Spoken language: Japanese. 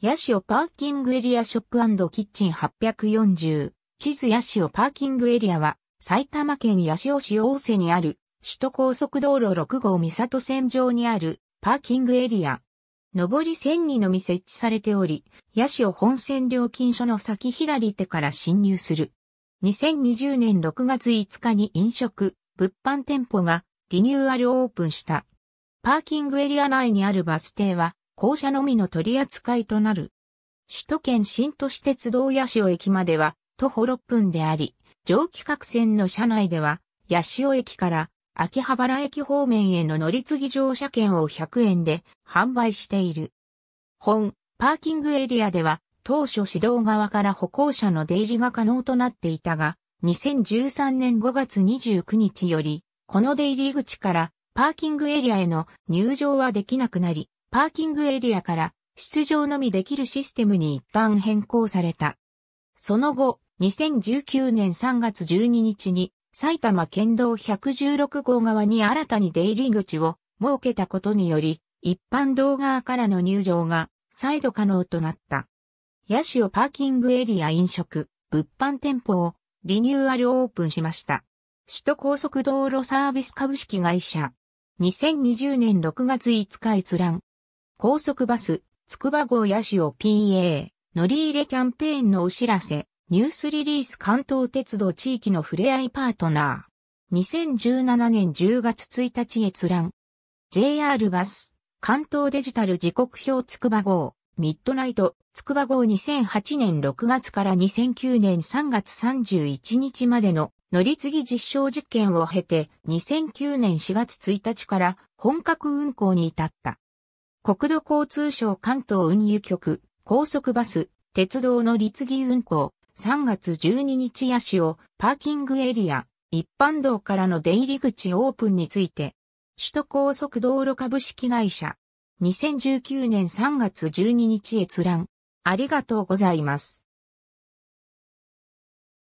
ヤシオパーキングエリアショップキッチン840。地図ヤシオパーキングエリアは、埼玉県八オ市大瀬にある、首都高速道路6号三里線上にある、パーキングエリア。上り線にのみ設置されており、八オ本線料金所の先左手から侵入する。2020年6月5日に飲食、物販店舗がリニューアルオープンした。パーキングエリア内にあるバス停は、校舎のみの取り扱いとなる。首都圏新都市鉄道八潮駅までは徒歩6分であり、上規格線の車内では、八潮駅から秋葉原駅方面への乗り継ぎ乗車券を100円で販売している。本、パーキングエリアでは、当初指導側から歩行者の出入りが可能となっていたが、2013年5月29日より、この出入り口からパーキングエリアへの入場はできなくなり、パーキングエリアから出場のみできるシステムに一旦変更された。その後、2019年3月12日に埼玉県道116号側に新たに出入り口を設けたことにより、一般道側からの入場が再度可能となった。野手をパーキングエリア飲食、物販店舗をリニューアルオープンしました。首都高速道路サービス株式会社。2020年6月5日閲覧。高速バス、つくば号や手を PA、乗り入れキャンペーンのお知らせ、ニュースリリース関東鉄道地域のふれあいパートナー。2017年10月1日閲覧。JR バス、関東デジタル時刻表つくば号、ミッドナイト、つくば号2008年6月から2009年3月31日までの乗り継ぎ実証実験を経て2009年4月1日から本格運行に至った。国土交通省関東運輸局、高速バス、鉄道の立議運行、3月12日夜市をパーキングエリア、一般道からの出入り口オープンについて、首都高速道路株式会社、2019年3月12日閲覧、ありがとうございます。